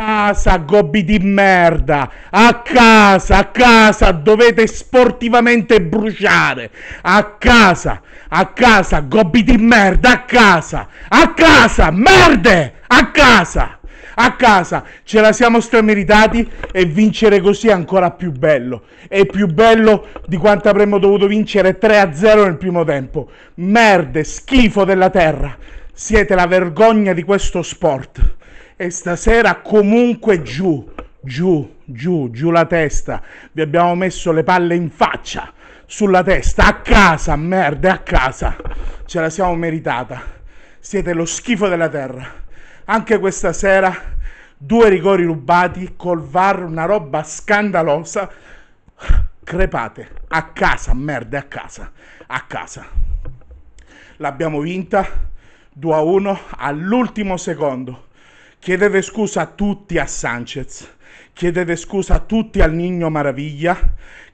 casa, gobbi di merda, a casa, a casa dovete sportivamente bruciare, a casa, a casa, gobbi di merda, a casa, a casa, merde, a casa, a casa, ce la siamo strameritati e vincere così è ancora più bello, è più bello di quanto avremmo dovuto vincere 3-0 nel primo tempo, merde, schifo della terra, siete la vergogna di questo sport e stasera comunque giù, giù, giù, giù la testa. Vi abbiamo messo le palle in faccia, sulla testa, a casa, merda, a casa. Ce la siamo meritata. Siete lo schifo della terra. Anche questa sera due rigori rubati col VAR, una roba scandalosa. Crepate a casa, merda, a casa, a casa. L'abbiamo vinta 2 a 1 all'ultimo secondo chiedete scusa a tutti a Sanchez, chiedete scusa a tutti al Nigno Maraviglia,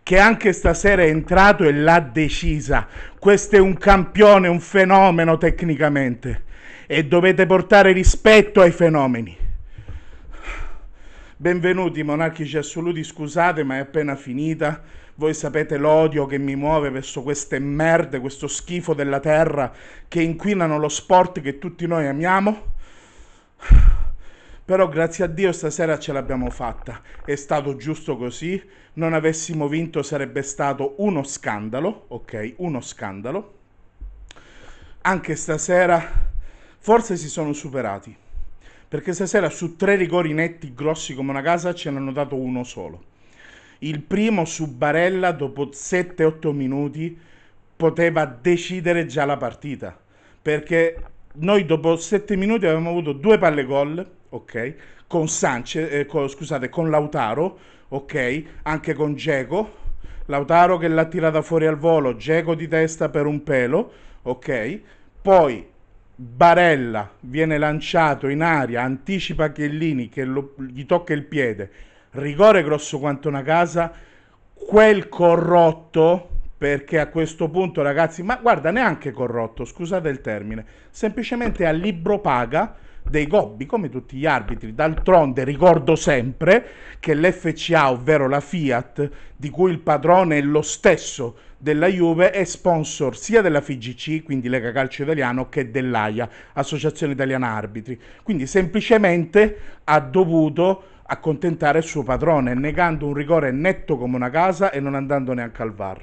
che anche stasera è entrato e l'ha decisa. Questo è un campione, un fenomeno tecnicamente e dovete portare rispetto ai fenomeni. Benvenuti monarchici assoluti, scusate ma è appena finita. Voi sapete l'odio che mi muove verso queste merde, questo schifo della terra che inquinano lo sport che tutti noi amiamo. Però grazie a Dio stasera ce l'abbiamo fatta. È stato giusto così. Non avessimo vinto sarebbe stato uno scandalo, ok? Uno scandalo. Anche stasera forse si sono superati. Perché stasera su tre rigori netti grossi come una casa ce n'hanno dato uno solo. Il primo su Barella dopo 7-8 minuti poteva decidere già la partita perché noi dopo 7 minuti avevamo avuto due palle gol ok? Con Sanchez, eh, con, scusate, con Lautaro, ok? Anche con Geco. Lautaro che l'ha tirata fuori al volo, Geco di testa per un pelo, ok? Poi Barella viene lanciato in aria, anticipa Chiellini che lo, gli tocca il piede, rigore grosso quanto una casa, quel corrotto, perché a questo punto ragazzi, ma guarda neanche corrotto, scusate il termine, semplicemente a libro paga dei gobbi come tutti gli arbitri. D'altronde ricordo sempre che l'FCA, ovvero la Fiat, di cui il padrone è lo stesso della Juve, è sponsor sia della FIGC, quindi Lega Calcio Italiano, che dell'AIA, Associazione Italiana Arbitri. Quindi semplicemente ha dovuto accontentare il suo padrone, negando un rigore netto come una casa e non andando neanche al VAR.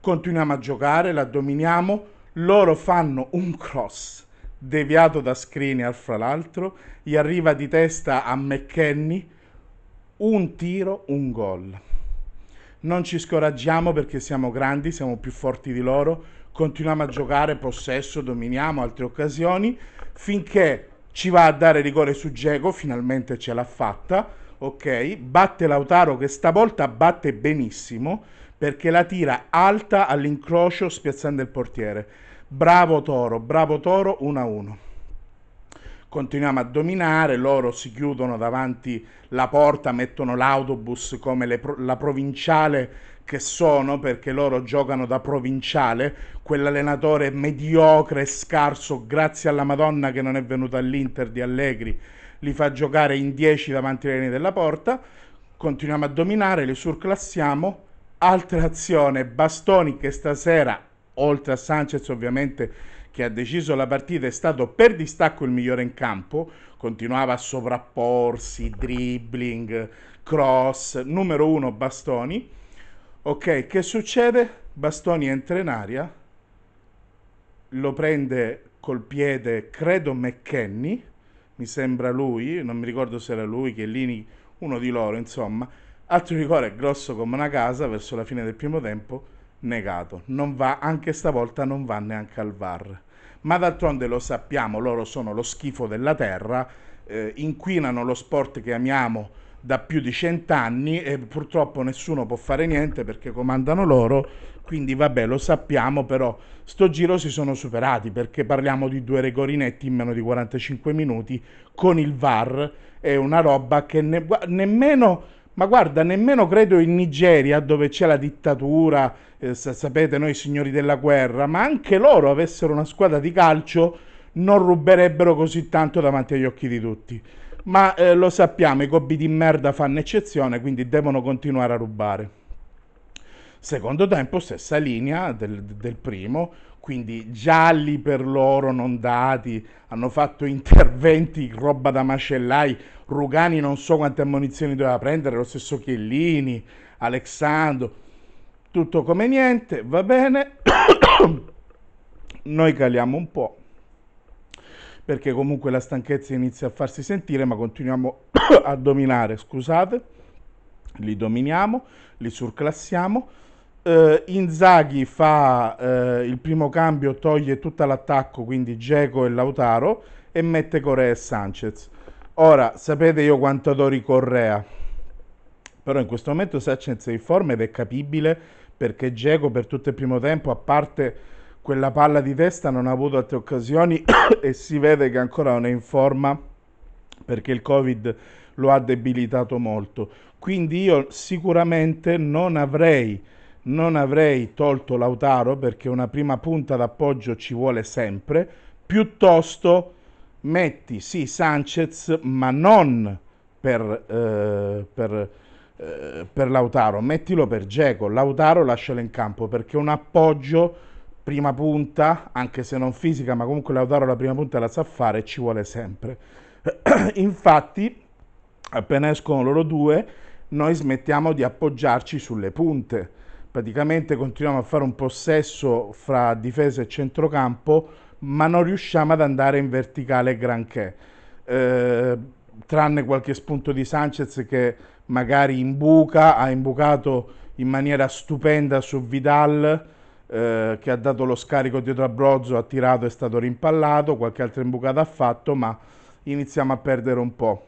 Continuiamo a giocare, la dominiamo, loro fanno un cross deviato da Screener, fra l'altro, gli arriva di testa a McKenny un tiro, un gol. Non ci scoraggiamo perché siamo grandi, siamo più forti di loro, continuiamo a giocare possesso, dominiamo altre occasioni finché ci va a dare rigore su Geco, finalmente ce l'ha fatta, ok? Batte Lautaro che stavolta batte benissimo perché la tira alta all'incrocio spiazzando il portiere Bravo Toro, bravo Toro 1-1. Continuiamo a dominare, loro si chiudono davanti la porta, mettono l'autobus come pro- la provinciale che sono perché loro giocano da provinciale, quell'allenatore mediocre, scarso, grazie alla Madonna che non è venuta all'Inter di Allegri, li fa giocare in 10 davanti alle linee della porta, continuiamo a dominare, li surclassiamo, altra azione, Bastoni che stasera oltre a Sanchez ovviamente che ha deciso la partita, è stato per distacco il migliore in campo, continuava a sovrapporsi, dribbling, cross, numero uno Bastoni. Ok, che succede? Bastoni entra in aria, lo prende col piede, credo McKenny, mi sembra lui, non mi ricordo se era lui, Chiellini, uno di loro, insomma. Altro rigore grosso come una casa verso la fine del primo tempo negato. Non va, anche stavolta non va neanche al VAR. Ma d'altronde lo sappiamo, loro sono lo schifo della terra, eh, inquinano lo sport che amiamo da più di cent'anni e purtroppo nessuno può fare niente perché comandano loro, quindi vabbè lo sappiamo però sto giro si sono superati perché parliamo di due rigori netti in meno di 45 minuti con il VAR, è una roba che ne, nemmeno ma guarda, nemmeno credo in Nigeria dove c'è la dittatura, eh, sapete noi signori della guerra, ma anche loro avessero una squadra di calcio non ruberebbero così tanto davanti agli occhi di tutti. Ma eh, lo sappiamo, i gobbi di merda fanno eccezione, quindi devono continuare a rubare. Secondo tempo, stessa linea del, del primo, quindi gialli per loro non dati, hanno fatto interventi, roba da macellai, Rugani non so quante ammonizioni doveva prendere, lo stesso Chiellini, Alexandro, tutto come niente, va bene, noi caliamo un po', perché comunque la stanchezza inizia a farsi sentire, ma continuiamo a dominare, scusate, li dominiamo, li surclassiamo, eh, Inzaghi fa eh, il primo cambio, toglie tutto l'attacco, quindi Geco e Lautaro, e mette Correa e Sanchez. Ora, sapete io quanto adori Correa, però in questo momento Sanchez è in forma ed è capibile perché Geco per tutto il primo tempo, a parte quella palla di testa, non ha avuto altre occasioni e si vede che ancora non è in forma perché il Covid lo ha debilitato molto. Quindi io sicuramente non avrei non avrei tolto Lautaro perché una prima punta d'appoggio ci vuole sempre, piuttosto metti sì Sanchez ma non per, eh, per, eh, per Lautaro, mettilo per Geco, Lautaro lascialo in campo perché un appoggio prima punta, anche se non fisica, ma comunque Lautaro la prima punta la sa fare ci vuole sempre. Infatti, appena escono loro due, noi smettiamo di appoggiarci sulle punte praticamente continuiamo a fare un possesso fra difesa e centrocampo ma non riusciamo ad andare in verticale granché eh, tranne qualche spunto di Sanchez che magari imbuca, ha imbucato in maniera stupenda su Vidal eh, che ha dato lo scarico dietro a Brozzo, ha tirato è stato rimpallato, qualche altra imbucata ha fatto ma iniziamo a perdere un po'.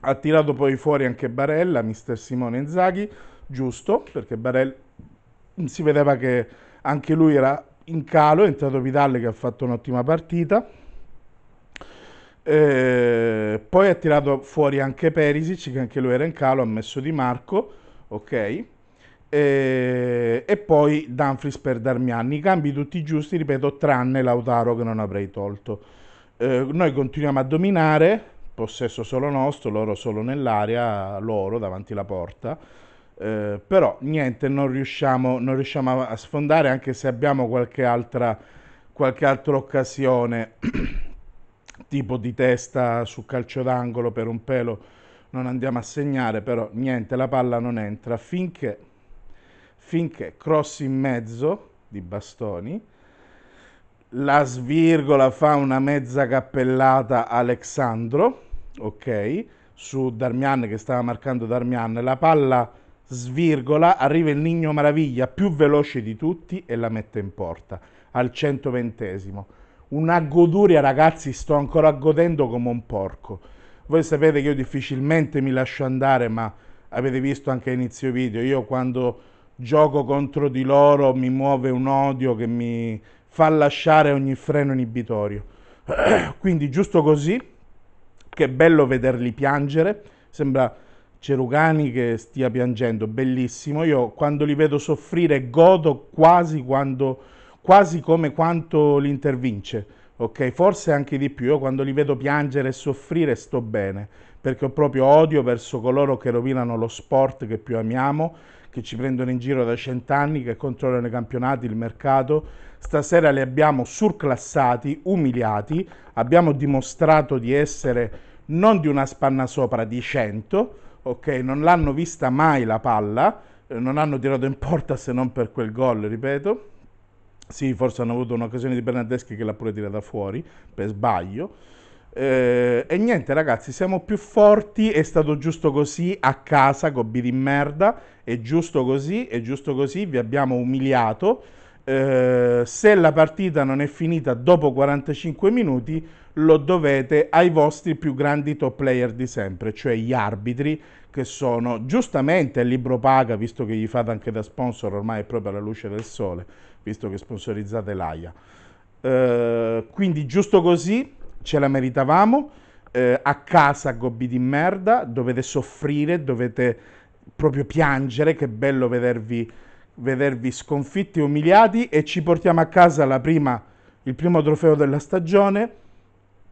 Ha tirato poi fuori anche Barella, mister Simone Inzaghi, giusto perché Barella si vedeva che anche lui era in calo, è entrato Vidal che ha fatto un'ottima partita. Eh, poi ha tirato fuori anche Perisic, che anche lui era in calo, ha messo Di Marco, ok? Eh, e poi Danfries per Darmiani. I cambi tutti giusti, ripeto, tranne Lautaro che non avrei tolto. Eh, noi continuiamo a dominare, possesso solo nostro, loro solo nell'area, loro davanti la porta. Eh, però niente, non riusciamo, non riusciamo, a sfondare anche se abbiamo qualche altra, qualche altra occasione tipo di testa su calcio d'angolo per un pelo non andiamo a segnare, però niente, la palla non entra finché, finché cross in mezzo di bastoni, la svirgola fa una mezza cappellata Alexandro, ok, su Darmian che stava marcando Darmian, la palla svirgola, arriva il Nigno Maraviglia più veloce di tutti e la mette in porta al 120 Una goduria ragazzi, sto ancora godendo come un porco. Voi sapete che io difficilmente mi lascio andare, ma avete visto anche a inizio video, io quando gioco contro di loro mi muove un odio che mi fa lasciare ogni freno inibitorio. Quindi giusto così, che bello vederli piangere, sembra Cerugani che stia piangendo, bellissimo. Io quando li vedo soffrire godo quasi, quando, quasi come quanto li intervince, ok? Forse anche di più. Io quando li vedo piangere e soffrire sto bene, perché ho proprio odio verso coloro che rovinano lo sport che più amiamo, che ci prendono in giro da cent'anni, che controllano i campionati, il mercato. Stasera li abbiamo surclassati, umiliati, abbiamo dimostrato di essere non di una spanna sopra, di 100 ok? Non l'hanno vista mai la palla, eh, non hanno tirato in porta se non per quel gol, ripeto. Sì, forse hanno avuto un'occasione di Bernardeschi che l'ha pure tirata fuori, per sbaglio. Eh, e niente ragazzi, siamo più forti, è stato giusto così, a casa, gobbi di merda, è giusto così, è giusto così, vi abbiamo umiliato. Eh, se la partita non è finita dopo 45 minuti lo dovete ai vostri più grandi top player di sempre, cioè gli arbitri che sono giustamente il libro paga, visto che gli fate anche da sponsor ormai proprio alla luce del sole, visto che sponsorizzate l'AIA. Eh, quindi giusto così ce la meritavamo, eh, a casa gobbi di merda, dovete soffrire, dovete proprio piangere, che bello vedervi, vedervi sconfitti e umiliati e ci portiamo a casa prima, il primo trofeo della stagione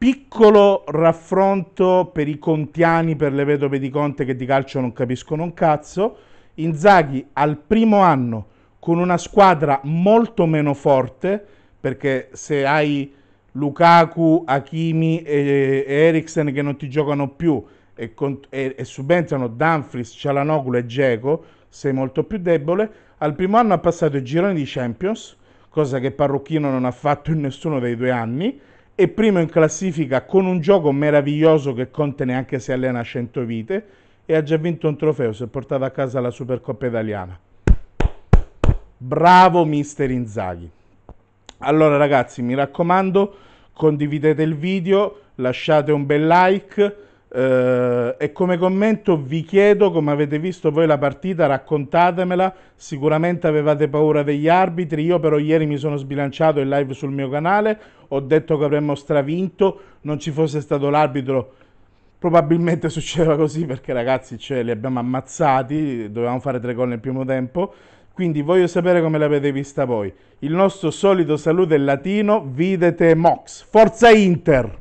Piccolo raffronto per i contiani, per le vedove di Conte che di calcio non capiscono un cazzo. Inzaghi al primo anno con una squadra molto meno forte, perché se hai Lukaku, Hakimi e, e Eriksen che non ti giocano più e, e, e subentrano Danfries, Cialanoglu e Geco, sei molto più debole. Al primo anno ha passato i gironi di Champions, cosa che Parrucchino non ha fatto in nessuno dei due anni e primo in classifica con un gioco meraviglioso che Conte neanche si allena a 100 vite e ha già vinto un trofeo, si è portato a casa la Supercoppa italiana. Bravo mister Inzaghi. Allora ragazzi, mi raccomando, condividete il video, lasciate un bel like eh, e come commento vi chiedo come avete visto voi la partita, raccontatemela, sicuramente avevate paura degli arbitri, io però ieri mi sono sbilanciato in live sul mio canale, ho detto che avremmo stravinto, non ci fosse stato l'arbitro probabilmente succedeva così perché ragazzi cioè, li abbiamo ammazzati, dovevamo fare tre gol nel primo tempo, quindi voglio sapere come l'avete vista voi. Il nostro solito saluto è latino, videte Mox, forza Inter!